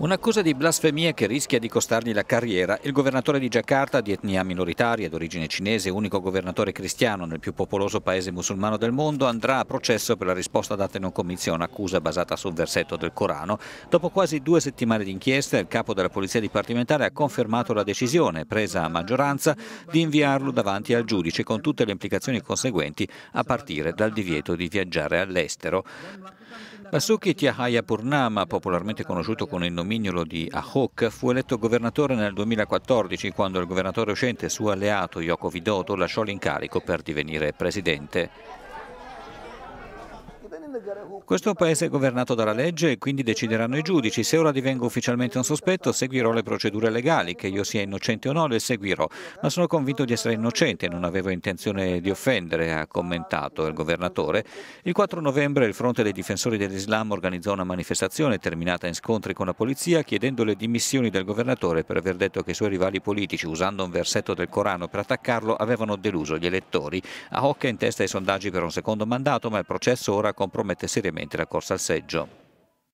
Un'accusa di blasfemia che rischia di costargli la carriera. Il governatore di Giacarta, di etnia minoritaria, d'origine cinese, unico governatore cristiano nel più popoloso paese musulmano del mondo, andrà a processo per la risposta data in un comizio a un'accusa basata sul versetto del Corano. Dopo quasi due settimane di inchiesta, il capo della polizia dipartimentale ha confermato la decisione, presa a maggioranza, di inviarlo davanti al giudice con tutte le implicazioni conseguenti, a partire dal divieto di viaggiare all'estero. Basuki Tiahaya Purnama, popolarmente conosciuto con il nomignolo di Ahok, fu eletto governatore nel 2014 quando il governatore uscente, suo alleato Yoko Widodo, lasciò l'incarico per divenire presidente. Questo paese è governato dalla legge e quindi decideranno i giudici. Se ora divengo ufficialmente un sospetto, seguirò le procedure legali, che io sia innocente o no, le seguirò. Ma sono convinto di essere innocente, e non avevo intenzione di offendere, ha commentato il governatore. Il 4 novembre il Fronte dei Difensori dell'Islam organizzò una manifestazione terminata in scontri con la polizia chiedendo le dimissioni del governatore per aver detto che i suoi rivali politici, usando un versetto del Corano per attaccarlo, avevano deluso gli elettori. A Hocca in testa i sondaggi per un secondo mandato, ma il processo ora compromette mette seriamente la corsa al seggio.